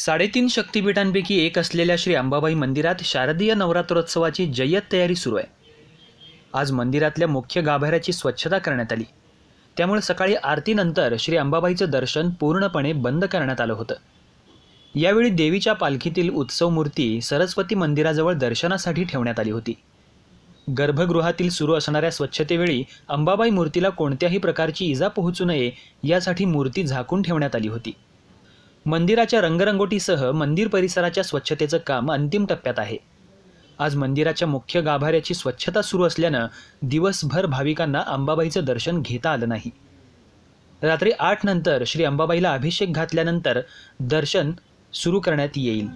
साडेतीन शक्तिपीठांपैकी एक असलेल्या श्री अंबाबाई मंदिरात शारदीय नवरात्रोत्सवाची जय्यत तयारी सुरू आहे आज मंदिरातल्या मुख्य गाभाऱ्याची स्वच्छता करण्यात आली त्यामुळे सकाळी आरतीनंतर श्री अंबाबाईचं दर्शन पूर्णपणे बंद करण्यात आलं होतं यावेळी देवीच्या पालखीतील उत्सव मूर्ती सरस्वती मंदिराजवळ दर्शनासाठी ठेवण्यात आली होती गर्भगृहातील सुरू असणाऱ्या स्वच्छतेवेळी अंबाबाई मूर्तीला कोणत्याही प्रकारची इजा पोहोचू नये यासाठी मूर्ती झाकून ठेवण्यात आली होती मंदिराच्या रंगरंगोटीसह मंदिर परिसराच्या स्वच्छतेचं काम अंतिम टप्प्यात आहे आज मंदिराच्या मुख्य गाभाऱ्याची स्वच्छता सुरू असल्यानं दिवसभर भाविकांना अंबाबाईचं दर्शन घेता आलं नाही रात्री आठ नंतर श्री अंबाबाईला अभिषेक घातल्यानंतर दर्शन सुरू करण्यात येईल